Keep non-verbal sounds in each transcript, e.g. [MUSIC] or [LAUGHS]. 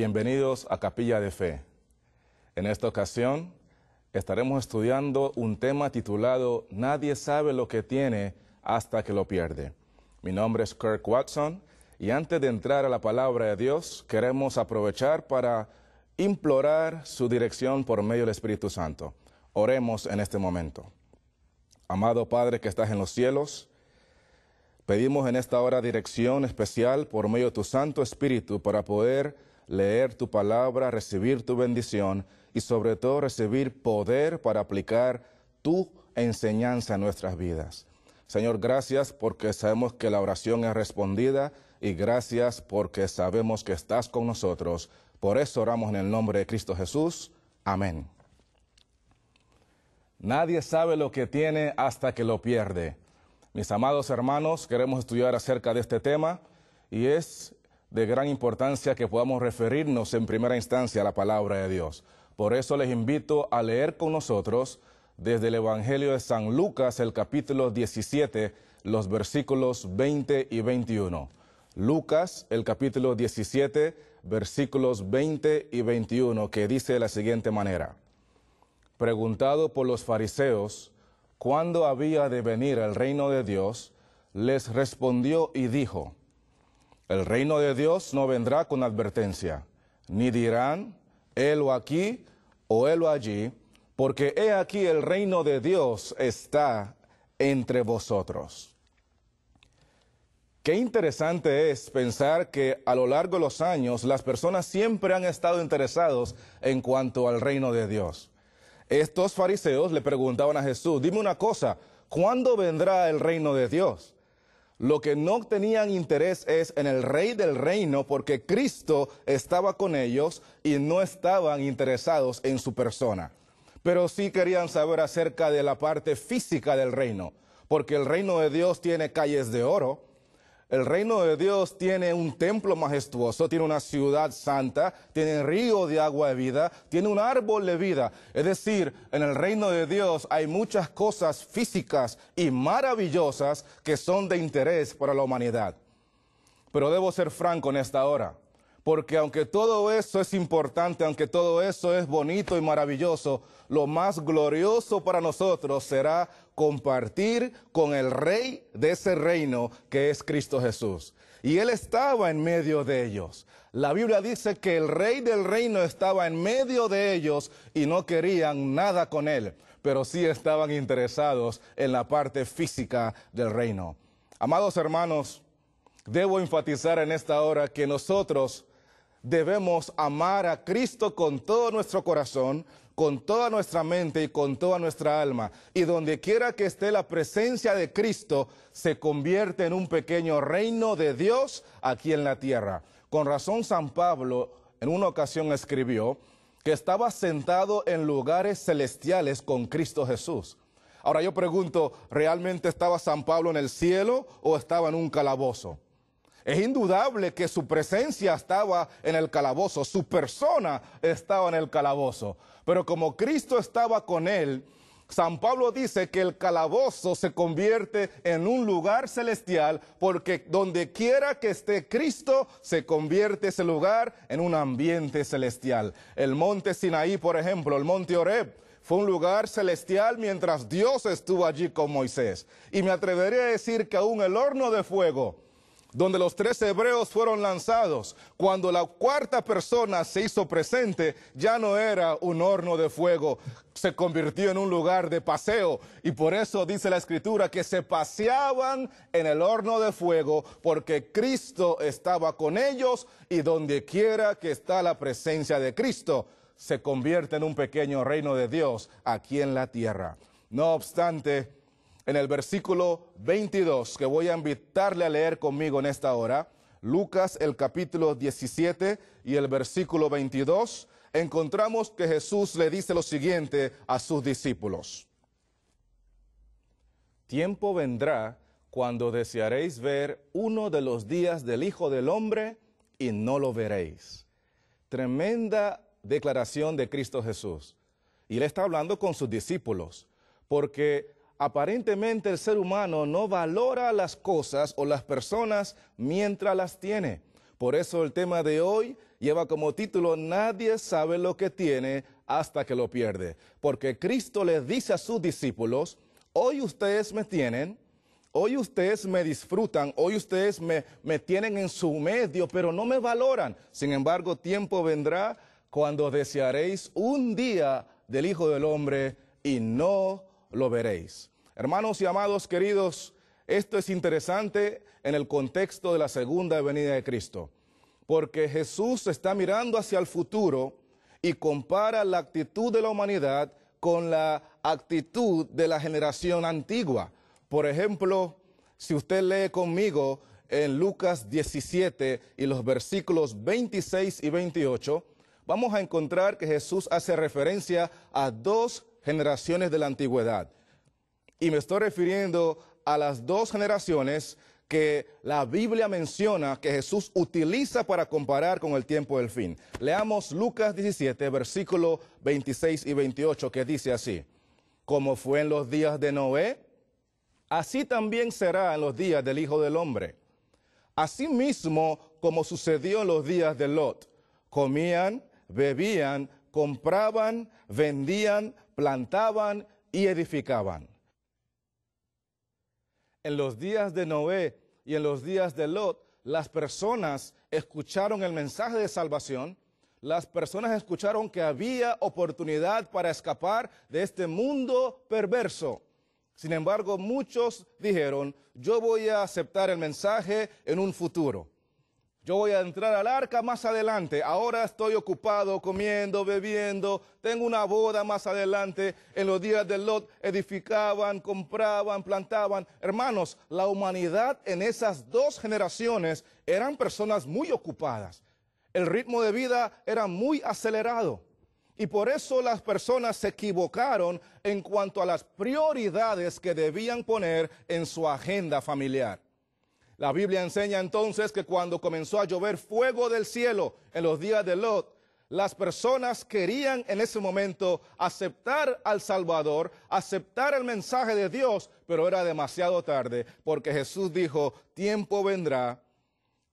Bienvenidos a Capilla de Fe. En esta ocasión estaremos estudiando un tema titulado Nadie sabe lo que tiene hasta que lo pierde. Mi nombre es Kirk Watson y antes de entrar a la palabra de Dios queremos aprovechar para implorar su dirección por medio del Espíritu Santo. Oremos en este momento. Amado Padre que estás en los cielos, pedimos en esta hora dirección especial por medio de tu Santo Espíritu para poder leer tu palabra, recibir tu bendición y sobre todo recibir poder para aplicar tu enseñanza en nuestras vidas. Señor, gracias porque sabemos que la oración es respondida y gracias porque sabemos que estás con nosotros. Por eso oramos en el nombre de Cristo Jesús. Amén. Nadie sabe lo que tiene hasta que lo pierde. Mis amados hermanos, queremos estudiar acerca de este tema y es de gran importancia que podamos referirnos en primera instancia a la palabra de Dios. Por eso les invito a leer con nosotros desde el Evangelio de San Lucas, el capítulo 17, los versículos 20 y 21. Lucas, el capítulo 17, versículos 20 y 21, que dice de la siguiente manera. Preguntado por los fariseos cuándo había de venir el reino de Dios, les respondió y dijo, el reino de Dios no vendrá con advertencia, ni dirán, o aquí o o allí, porque he aquí el reino de Dios está entre vosotros. Qué interesante es pensar que a lo largo de los años las personas siempre han estado interesados en cuanto al reino de Dios. Estos fariseos le preguntaban a Jesús, dime una cosa, ¿cuándo vendrá el reino de Dios? Lo que no tenían interés es en el rey del reino porque Cristo estaba con ellos y no estaban interesados en su persona. Pero sí querían saber acerca de la parte física del reino, porque el reino de Dios tiene calles de oro, el reino de Dios tiene un templo majestuoso, tiene una ciudad santa, tiene río de agua de vida, tiene un árbol de vida. Es decir, en el reino de Dios hay muchas cosas físicas y maravillosas que son de interés para la humanidad. Pero debo ser franco en esta hora. Porque aunque todo eso es importante, aunque todo eso es bonito y maravilloso, lo más glorioso para nosotros será compartir con el rey de ese reino que es Cristo Jesús. Y él estaba en medio de ellos. La Biblia dice que el rey del reino estaba en medio de ellos y no querían nada con él, pero sí estaban interesados en la parte física del reino. Amados hermanos, debo enfatizar en esta hora que nosotros debemos amar a Cristo con todo nuestro corazón, con toda nuestra mente y con toda nuestra alma. Y donde quiera que esté la presencia de Cristo, se convierte en un pequeño reino de Dios aquí en la tierra. Con razón San Pablo en una ocasión escribió que estaba sentado en lugares celestiales con Cristo Jesús. Ahora yo pregunto, ¿realmente estaba San Pablo en el cielo o estaba en un calabozo? Es indudable que su presencia estaba en el calabozo, su persona estaba en el calabozo. Pero como Cristo estaba con él, San Pablo dice que el calabozo se convierte en un lugar celestial porque donde quiera que esté Cristo se convierte ese lugar en un ambiente celestial. El monte Sinaí, por ejemplo, el monte Oreb, fue un lugar celestial mientras Dios estuvo allí con Moisés. Y me atrevería a decir que aún el horno de fuego, donde los tres hebreos fueron lanzados. Cuando la cuarta persona se hizo presente, ya no era un horno de fuego, se convirtió en un lugar de paseo. Y por eso dice la escritura que se paseaban en el horno de fuego, porque Cristo estaba con ellos y donde quiera que está la presencia de Cristo, se convierte en un pequeño reino de Dios aquí en la tierra. No obstante, en el versículo 22, que voy a invitarle a leer conmigo en esta hora. Lucas el capítulo 17 y el versículo 22, encontramos que Jesús le dice lo siguiente a sus discípulos. Tiempo vendrá cuando desearéis ver uno de los días del Hijo del Hombre y no lo veréis. Tremenda declaración de Cristo Jesús. Y le está hablando con sus discípulos, porque Aparentemente el ser humano no valora las cosas o las personas mientras las tiene. Por eso el tema de hoy lleva como título Nadie sabe lo que tiene hasta que lo pierde. Porque Cristo le dice a sus discípulos, hoy ustedes me tienen, hoy ustedes me disfrutan, hoy ustedes me, me tienen en su medio, pero no me valoran. Sin embargo, tiempo vendrá cuando desearéis un día del Hijo del Hombre y no lo veréis. Hermanos y amados queridos, esto es interesante en el contexto de la segunda venida de Cristo, porque Jesús está mirando hacia el futuro y compara la actitud de la humanidad con la actitud de la generación antigua. Por ejemplo, si usted lee conmigo en Lucas 17 y los versículos 26 y 28, vamos a encontrar que Jesús hace referencia a dos generaciones de la antigüedad. Y me estoy refiriendo a las dos generaciones que la Biblia menciona que Jesús utiliza para comparar con el tiempo del fin. Leamos Lucas 17, versículo 26 y 28, que dice así, como fue en los días de Noé, así también será en los días del Hijo del Hombre. Asimismo, como sucedió en los días de Lot, comían, bebían, compraban, vendían, plantaban y edificaban. En los días de Noé y en los días de Lot, las personas escucharon el mensaje de salvación, las personas escucharon que había oportunidad para escapar de este mundo perverso. Sin embargo, muchos dijeron, yo voy a aceptar el mensaje en un futuro. Yo voy a entrar al arca más adelante. Ahora estoy ocupado comiendo, bebiendo. Tengo una boda más adelante. En los días de Lot edificaban, compraban, plantaban. Hermanos, la humanidad en esas dos generaciones eran personas muy ocupadas. El ritmo de vida era muy acelerado. Y por eso las personas se equivocaron en cuanto a las prioridades que debían poner en su agenda familiar. La Biblia enseña entonces que cuando comenzó a llover fuego del cielo en los días de Lot, las personas querían en ese momento aceptar al Salvador, aceptar el mensaje de Dios, pero era demasiado tarde, porque Jesús dijo, tiempo vendrá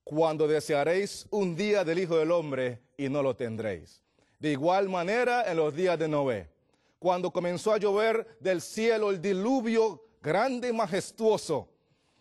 cuando desearéis un día del Hijo del Hombre y no lo tendréis. De igual manera en los días de Noé, cuando comenzó a llover del cielo el diluvio grande y majestuoso,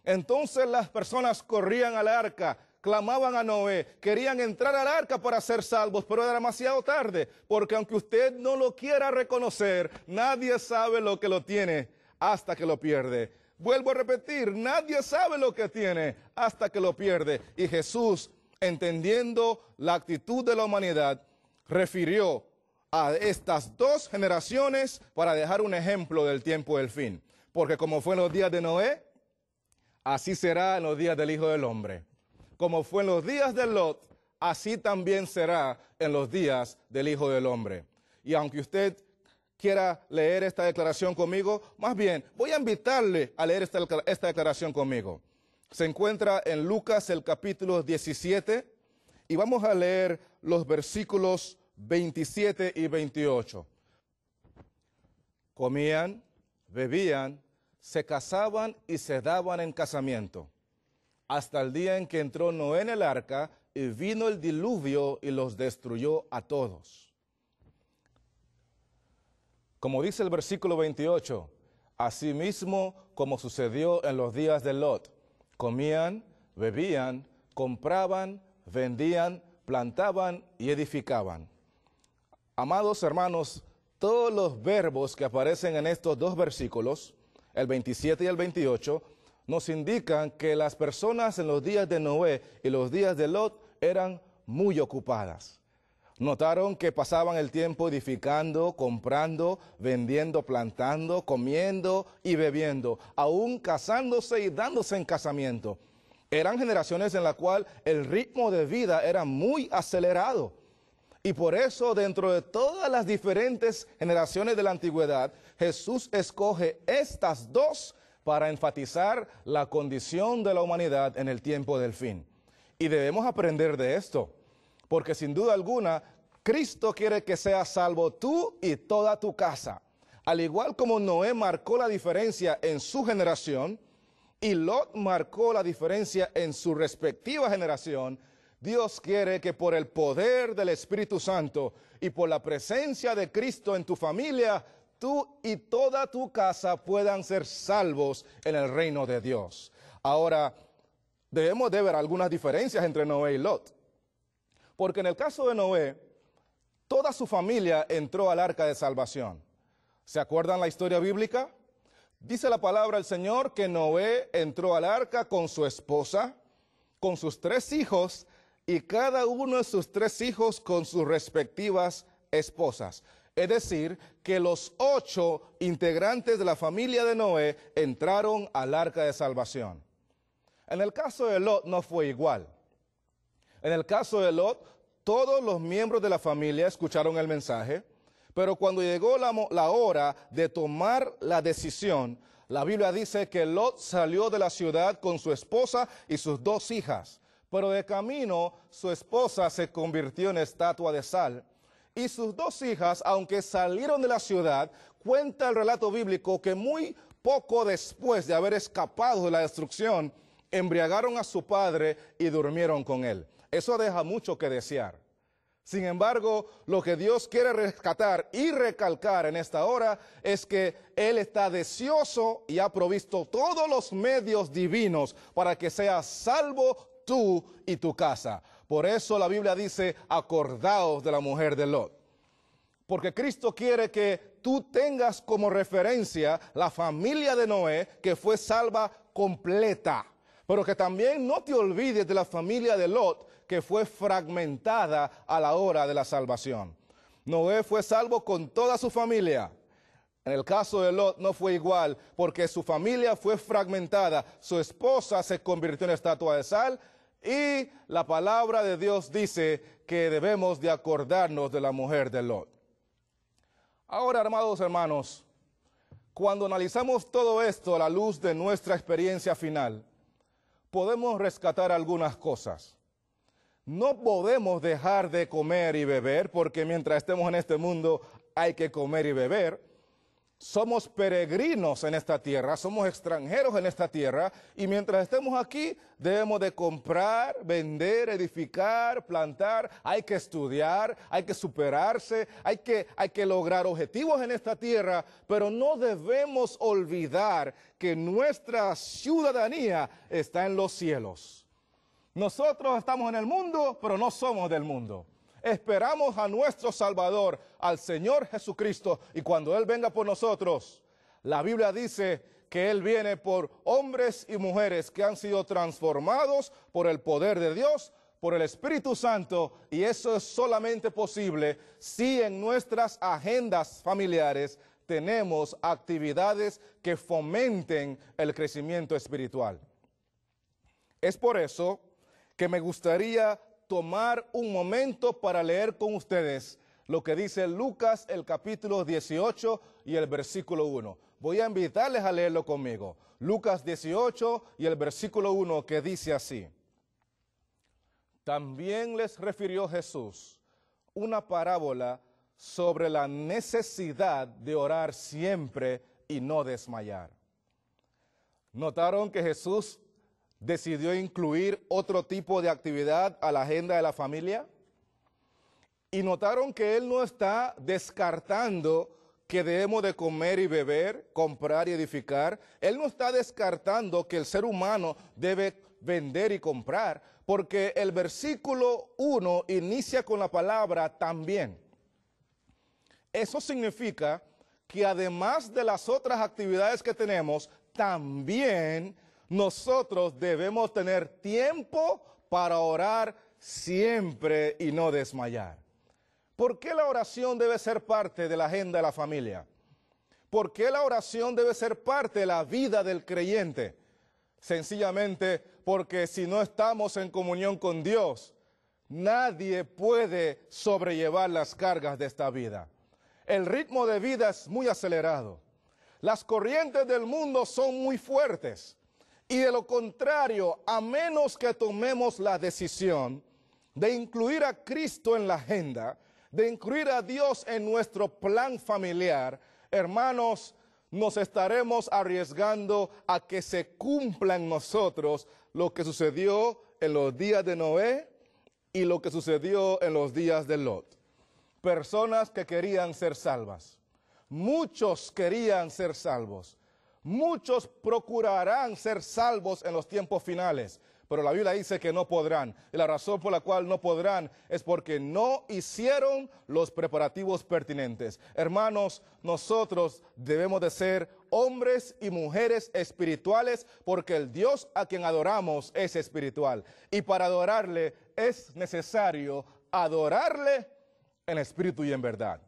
entonces las personas corrían al arca, clamaban a Noé, querían entrar al arca para ser salvos, pero era demasiado tarde, porque aunque usted no lo quiera reconocer, nadie sabe lo que lo tiene hasta que lo pierde. Vuelvo a repetir, nadie sabe lo que tiene hasta que lo pierde. Y Jesús, entendiendo la actitud de la humanidad, refirió a estas dos generaciones para dejar un ejemplo del tiempo del fin. Porque como fue en los días de Noé, así será en los días del Hijo del Hombre. Como fue en los días de Lot, así también será en los días del Hijo del Hombre. Y aunque usted quiera leer esta declaración conmigo, más bien voy a invitarle a leer esta, esta declaración conmigo. Se encuentra en Lucas el capítulo 17 y vamos a leer los versículos 27 y 28. Comían, bebían se casaban y se daban en casamiento, hasta el día en que entró Noé en el arca y vino el diluvio y los destruyó a todos. Como dice el versículo 28, mismo como sucedió en los días de Lot, comían, bebían, compraban, vendían, plantaban y edificaban. Amados hermanos, todos los verbos que aparecen en estos dos versículos el 27 y el 28, nos indican que las personas en los días de Noé y los días de Lot eran muy ocupadas. Notaron que pasaban el tiempo edificando, comprando, vendiendo, plantando, comiendo y bebiendo, aún casándose y dándose en casamiento. Eran generaciones en la cual el ritmo de vida era muy acelerado. Y por eso, dentro de todas las diferentes generaciones de la antigüedad, Jesús escoge estas dos para enfatizar la condición de la humanidad en el tiempo del fin. Y debemos aprender de esto, porque sin duda alguna, Cristo quiere que seas salvo tú y toda tu casa. Al igual como Noé marcó la diferencia en su generación, y Lot marcó la diferencia en su respectiva generación, Dios quiere que por el poder del Espíritu Santo y por la presencia de Cristo en tu familia, tú y toda tu casa puedan ser salvos en el reino de Dios. Ahora, debemos de ver algunas diferencias entre Noé y Lot. Porque en el caso de Noé, toda su familia entró al arca de salvación. ¿Se acuerdan la historia bíblica? Dice la palabra del Señor que Noé entró al arca con su esposa, con sus tres hijos y cada uno de sus tres hijos con sus respectivas esposas. Es decir, que los ocho integrantes de la familia de Noé entraron al arca de salvación. En el caso de Lot no fue igual. En el caso de Lot, todos los miembros de la familia escucharon el mensaje, pero cuando llegó la, la hora de tomar la decisión, la Biblia dice que Lot salió de la ciudad con su esposa y sus dos hijas pero de camino su esposa se convirtió en estatua de sal. Y sus dos hijas, aunque salieron de la ciudad, cuenta el relato bíblico que muy poco después de haber escapado de la destrucción, embriagaron a su padre y durmieron con él. Eso deja mucho que desear. Sin embargo, lo que Dios quiere rescatar y recalcar en esta hora es que Él está deseoso y ha provisto todos los medios divinos para que sea salvo tú y tu casa. Por eso la Biblia dice, acordaos de la mujer de Lot. Porque Cristo quiere que tú tengas como referencia la familia de Noé que fue salva completa. Pero que también no te olvides de la familia de Lot que fue fragmentada a la hora de la salvación. Noé fue salvo con toda su familia. En el caso de Lot no fue igual porque su familia fue fragmentada. Su esposa se convirtió en estatua de sal y la palabra de Dios dice que debemos de acordarnos de la mujer de Lot. Ahora, armados hermanos, cuando analizamos todo esto a la luz de nuestra experiencia final, podemos rescatar algunas cosas. No podemos dejar de comer y beber, porque mientras estemos en este mundo hay que comer y beber somos peregrinos en esta tierra, somos extranjeros en esta tierra, y mientras estemos aquí debemos de comprar, vender, edificar, plantar, hay que estudiar, hay que superarse, hay que, hay que lograr objetivos en esta tierra, pero no debemos olvidar que nuestra ciudadanía está en los cielos. Nosotros estamos en el mundo, pero no somos del mundo. Esperamos a nuestro Salvador, al Señor Jesucristo, y cuando Él venga por nosotros, la Biblia dice que Él viene por hombres y mujeres que han sido transformados por el poder de Dios, por el Espíritu Santo, y eso es solamente posible si en nuestras agendas familiares tenemos actividades que fomenten el crecimiento espiritual. Es por eso que me gustaría tomar un momento para leer con ustedes lo que dice Lucas el capítulo 18 y el versículo 1. Voy a invitarles a leerlo conmigo. Lucas 18 y el versículo 1 que dice así. También les refirió Jesús una parábola sobre la necesidad de orar siempre y no desmayar. Notaron que Jesús decidió incluir otro tipo de actividad a la agenda de la familia. Y notaron que él no está descartando que debemos de comer y beber, comprar y edificar. Él no está descartando que el ser humano debe vender y comprar, porque el versículo 1 inicia con la palabra también. Eso significa que además de las otras actividades que tenemos, también nosotros debemos tener tiempo para orar siempre y no desmayar. ¿Por qué la oración debe ser parte de la agenda de la familia? ¿Por qué la oración debe ser parte de la vida del creyente? Sencillamente porque si no estamos en comunión con Dios, nadie puede sobrellevar las cargas de esta vida. El ritmo de vida es muy acelerado. Las corrientes del mundo son muy fuertes. Y de lo contrario, a menos que tomemos la decisión de incluir a Cristo en la agenda, de incluir a Dios en nuestro plan familiar, hermanos, nos estaremos arriesgando a que se cumplan nosotros lo que sucedió en los días de Noé y lo que sucedió en los días de Lot. Personas que querían ser salvas. Muchos querían ser salvos muchos procurarán ser salvos en los tiempos finales. Pero la Biblia dice que no podrán. Y la razón por la cual no podrán es porque no hicieron los preparativos pertinentes. Hermanos, nosotros debemos de ser hombres y mujeres espirituales porque el Dios a quien adoramos es espiritual. Y para adorarle es necesario adorarle en espíritu y en verdad.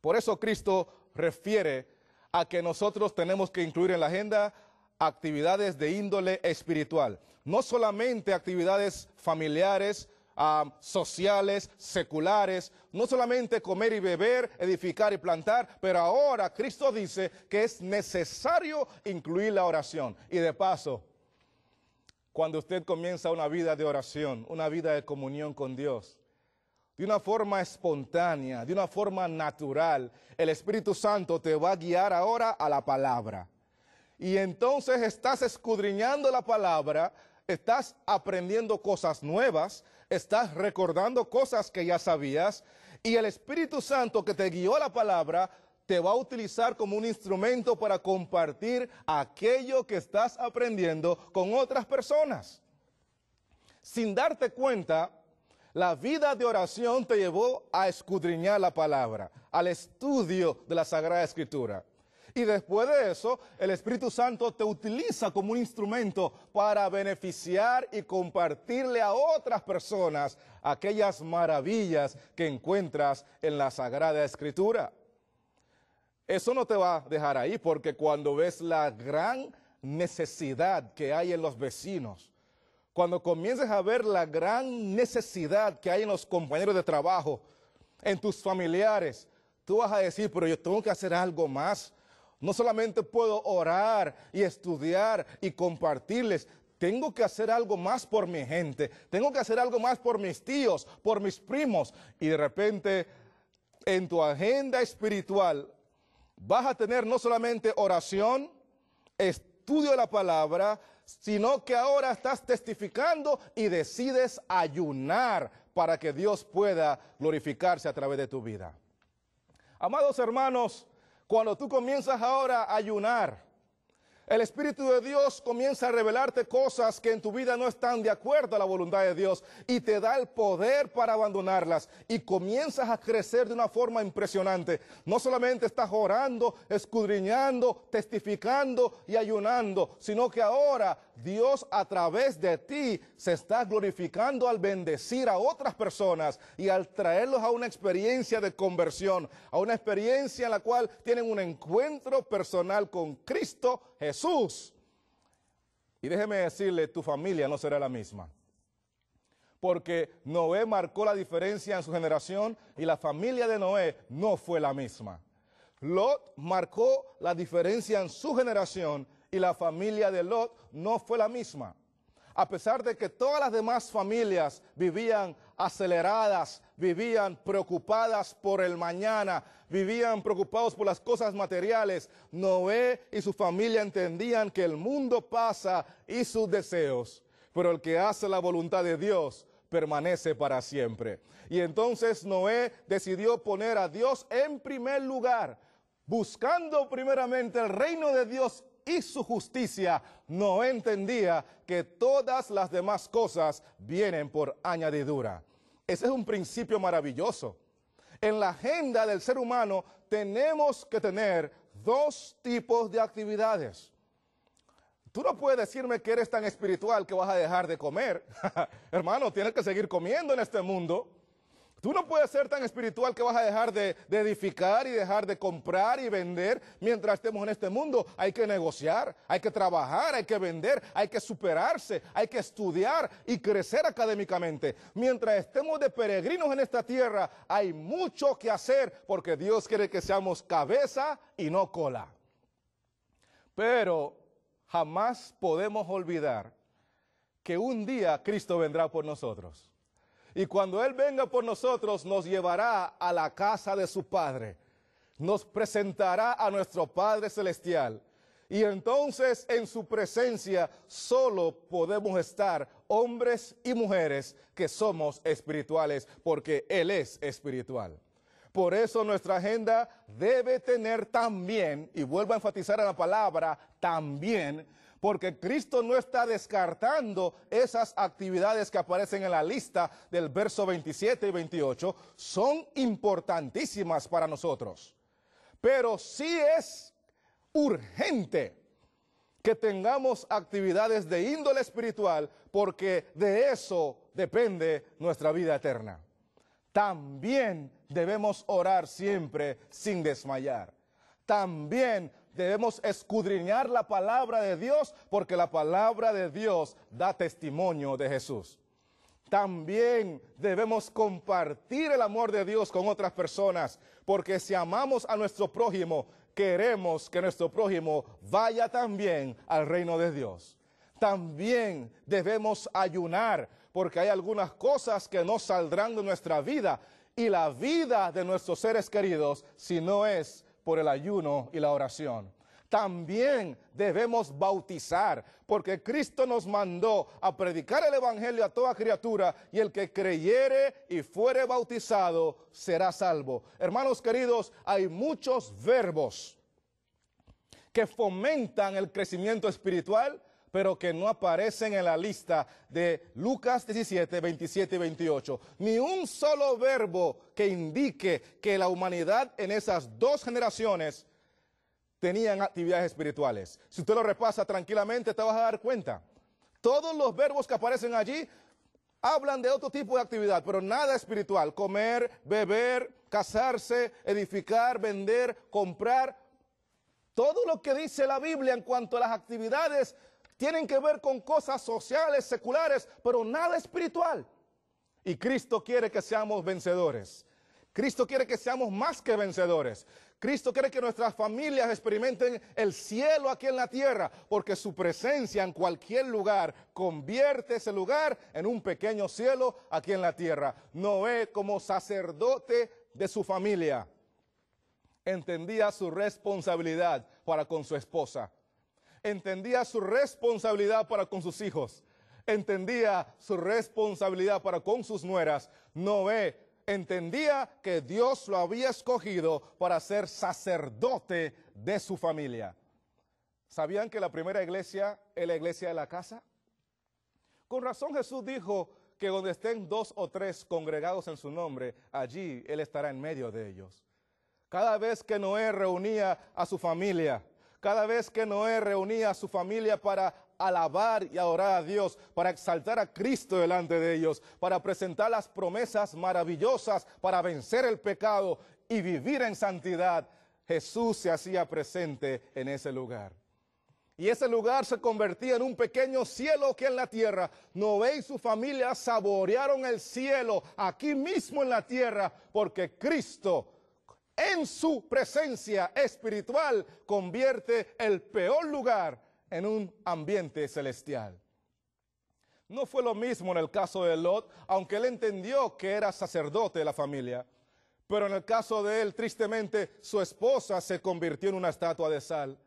Por eso Cristo refiere a que nosotros tenemos que incluir en la agenda actividades de índole espiritual, no solamente actividades familiares, ah, sociales, seculares, no solamente comer y beber, edificar y plantar, pero ahora Cristo dice que es necesario incluir la oración. Y de paso, cuando usted comienza una vida de oración, una vida de comunión con Dios, de una forma espontánea, de una forma natural. El Espíritu Santo te va a guiar ahora a la palabra. Y entonces estás escudriñando la palabra, estás aprendiendo cosas nuevas, estás recordando cosas que ya sabías, y el Espíritu Santo que te guió a la palabra te va a utilizar como un instrumento para compartir aquello que estás aprendiendo con otras personas. Sin darte cuenta, la vida de oración te llevó a escudriñar la palabra, al estudio de la Sagrada Escritura. Y después de eso, el Espíritu Santo te utiliza como un instrumento para beneficiar y compartirle a otras personas aquellas maravillas que encuentras en la Sagrada Escritura. Eso no te va a dejar ahí porque cuando ves la gran necesidad que hay en los vecinos, cuando comiences a ver la gran necesidad que hay en los compañeros de trabajo, en tus familiares, tú vas a decir, pero yo tengo que hacer algo más. No solamente puedo orar y estudiar y compartirles, tengo que hacer algo más por mi gente, tengo que hacer algo más por mis tíos, por mis primos. Y de repente en tu agenda espiritual vas a tener no solamente oración, estudio de la palabra, sino que ahora estás testificando y decides ayunar para que Dios pueda glorificarse a través de tu vida. Amados hermanos, cuando tú comienzas ahora a ayunar, el Espíritu de Dios comienza a revelarte cosas que en tu vida no están de acuerdo a la voluntad de Dios y te da el poder para abandonarlas y comienzas a crecer de una forma impresionante. No solamente estás orando, escudriñando, testificando y ayunando, sino que ahora Dios a través de ti se está glorificando al bendecir a otras personas y al traerlos a una experiencia de conversión, a una experiencia en la cual tienen un encuentro personal con Cristo Jesús. Y déjeme decirle, tu familia no será la misma. Porque Noé marcó la diferencia en su generación y la familia de Noé no fue la misma. Lot marcó la diferencia en su generación y la familia de Lot no fue la misma. A pesar de que todas las demás familias vivían aceleradas, vivían preocupadas por el mañana, vivían preocupados por las cosas materiales, Noé y su familia entendían que el mundo pasa y sus deseos, pero el que hace la voluntad de Dios permanece para siempre. Y entonces Noé decidió poner a Dios en primer lugar, buscando primeramente el reino de Dios y su justicia, no entendía que todas las demás cosas vienen por añadidura. Ese es un principio maravilloso. En la agenda del ser humano tenemos que tener dos tipos de actividades. Tú no puedes decirme que eres tan espiritual que vas a dejar de comer. [LAUGHS] Hermano, tienes que seguir comiendo en este mundo. Tú no puedes ser tan espiritual que vas a dejar de, edificar y dejar de comprar y vender mientras estemos en este mundo. Hay que negociar, hay que trabajar, hay que vender, hay que superarse, hay que estudiar y crecer académicamente. Mientras estemos de peregrinos en esta tierra, hay mucho que hacer porque Dios quiere que seamos cabeza y no cola. Pero jamás podemos olvidar que un día Cristo vendrá por nosotros. Y cuando Él venga por nosotros, nos llevará a la casa de su Padre. Nos presentará a nuestro Padre Celestial. Y entonces en su presencia solo podemos estar hombres y mujeres que somos espirituales, porque Él es espiritual. Por eso nuestra agenda debe tener también, y vuelvo a enfatizar a la palabra, también porque Cristo no está descartando esas actividades que aparecen en la lista del verso 27 y 28, son importantísimas para nosotros. Pero sí es urgente que tengamos actividades de índole espiritual, porque de eso depende nuestra vida eterna. También debemos orar siempre sin desmayar. También Debemos escudriñar la palabra de Dios porque la palabra de Dios da testimonio de Jesús. También debemos compartir el amor de Dios con otras personas, porque si amamos a nuestro prójimo, queremos que nuestro prójimo vaya también al reino de Dios. También debemos ayunar, porque hay algunas cosas que no saldrán de nuestra vida y la vida de nuestros seres queridos si no es por el ayuno y la oración. También debemos bautizar, porque Cristo nos mandó a predicar el Evangelio a toda criatura, y el que creyere y fuere bautizado será salvo. Hermanos queridos, hay muchos verbos que fomentan el crecimiento espiritual, pero que no aparecen en la lista de Lucas 17, 27 y 28. Ni un solo verbo que indique que la humanidad en esas dos generaciones tenían actividades espirituales. Si usted lo repasa tranquilamente, te vas a dar cuenta. Todos los verbos que aparecen allí hablan de otro tipo de actividad, pero nada espiritual. Comer, beber, casarse, edificar, vender, comprar. Todo lo que dice la Biblia en cuanto a las actividades tienen que ver con cosas sociales, seculares, pero nada espiritual. Y Cristo quiere que seamos vencedores. Cristo quiere que seamos más que vencedores. Cristo quiere que nuestras familias experimenten el cielo aquí en la tierra, porque su presencia en cualquier lugar convierte ese lugar en un pequeño cielo aquí en la tierra. Noé, como sacerdote de su familia, entendía su responsabilidad para con su esposa entendía su responsabilidad para con sus hijos, entendía su responsabilidad para con sus nueras. Noé entendía que Dios lo había escogido para ser sacerdote de su familia. ¿Sabían que la primera iglesia es la iglesia de la casa? Con razón Jesús dijo que donde estén dos o tres congregados en su nombre, allí Él estará en medio de ellos. Cada vez que Noé reunía a su familia, cada vez que Noé reunía a su familia para alabar y adorar a Dios, para exaltar a Cristo delante de ellos, para presentar las promesas maravillosas, para vencer el pecado y vivir en santidad, Jesús se hacía presente en ese lugar. Y ese lugar se convertía en un pequeño cielo que en la tierra. Noé y su familia saborearon el cielo aquí mismo en la tierra porque Cristo en su presencia espiritual convierte el peor lugar en un ambiente celestial. No fue lo mismo en el caso de Lot, aunque él entendió que era sacerdote de la familia. Pero en el caso de él, tristemente, su esposa se convirtió en una estatua de sal.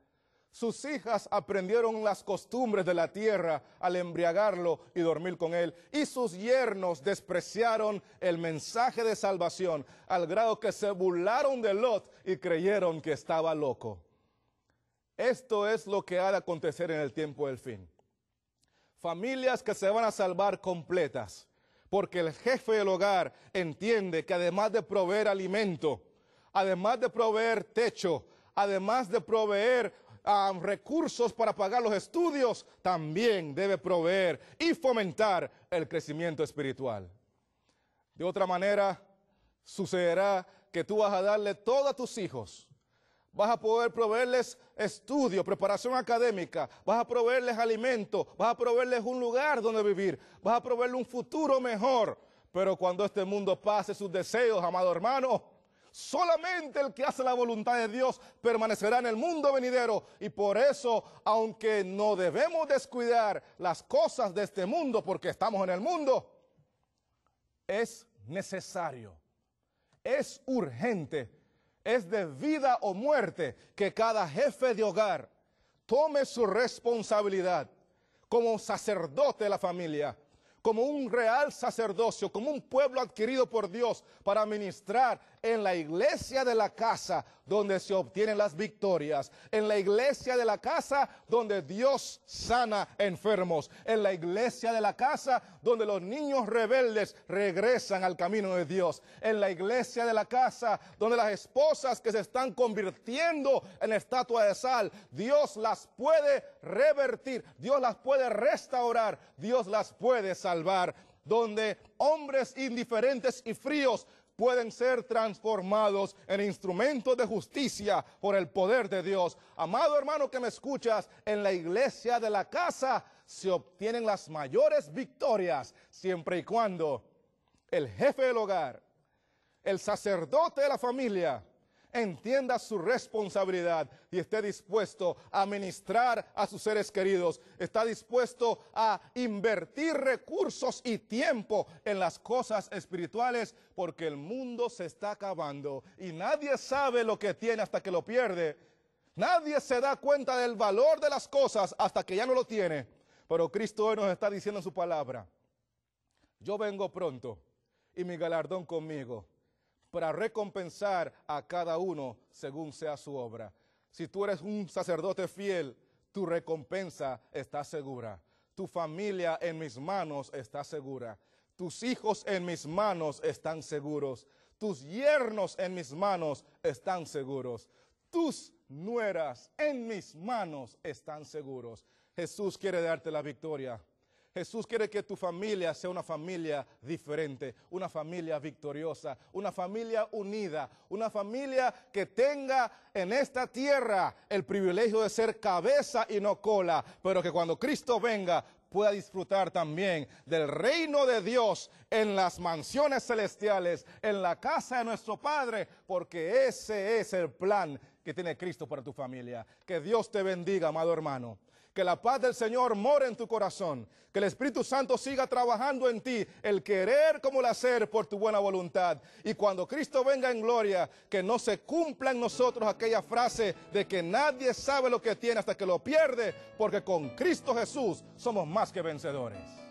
Sus hijas aprendieron las costumbres de la tierra al embriagarlo y dormir con él. Y sus yernos despreciaron el mensaje de salvación al grado que se burlaron de Lot y creyeron que estaba loco. Esto es lo que ha de acontecer en el tiempo del fin. Familias que se van a salvar completas, porque el jefe del hogar entiende que además de proveer alimento, además de proveer techo, además de proveer a recursos para pagar los estudios, también debe proveer y fomentar el crecimiento espiritual. De otra manera, sucederá que tú vas a darle todo a tus hijos. Vas a poder proveerles estudio, preparación académica, vas a proveerles alimento, vas a proveerles un lugar donde vivir, vas a proveerles un futuro mejor. Pero cuando este mundo pase sus deseos, amado hermano, Solamente el que hace la voluntad de Dios permanecerá en el mundo venidero. Y por eso, aunque no debemos descuidar las cosas de este mundo porque estamos en el mundo, es necesario, es urgente, es de vida o muerte que cada jefe de hogar tome su responsabilidad como sacerdote de la familia como un real sacerdocio, como un pueblo adquirido por Dios para ministrar en la iglesia de la casa donde se obtienen las victorias, en la iglesia de la casa donde Dios sana enfermos, en la iglesia de la casa donde los niños rebeldes regresan al camino de Dios, en la iglesia de la casa donde las esposas que se están convirtiendo en estatua de sal, Dios las puede revertir, Dios las puede restaurar, Dios las puede salvar donde hombres indiferentes y fríos pueden ser transformados en instrumentos de justicia por el poder de Dios. Amado hermano que me escuchas, en la iglesia de la casa se obtienen las mayores victorias siempre y cuando el jefe del hogar, el sacerdote de la familia, entienda su responsabilidad y esté dispuesto a ministrar a sus seres queridos, está dispuesto a invertir recursos y tiempo en las cosas espirituales, porque el mundo se está acabando y nadie sabe lo que tiene hasta que lo pierde. Nadie se da cuenta del valor de las cosas hasta que ya no lo tiene. Pero Cristo hoy nos está diciendo en su palabra, yo vengo pronto y mi galardón conmigo para recompensar a cada uno según sea su obra. Si tú eres un sacerdote fiel, tu recompensa está segura. Tu familia en mis manos está segura. Tus hijos en mis manos están seguros. Tus yernos en mis manos están seguros. Tus nueras en mis manos están seguros. Jesús quiere darte la victoria. Jesús quiere que tu familia sea una familia diferente, una familia victoriosa, una familia unida, una familia que tenga en esta tierra el privilegio de ser cabeza y no cola, pero que cuando Cristo venga pueda disfrutar también del reino de Dios en las mansiones celestiales, en la casa de nuestro Padre, porque ese es el plan que tiene Cristo para tu familia. Que Dios te bendiga, amado hermano. Que la paz del Señor more en tu corazón. Que el Espíritu Santo siga trabajando en ti el querer como el hacer por tu buena voluntad. Y cuando Cristo venga en gloria, que no se cumpla en nosotros aquella frase de que nadie sabe lo que tiene hasta que lo pierde, porque con Cristo Jesús somos más que vencedores.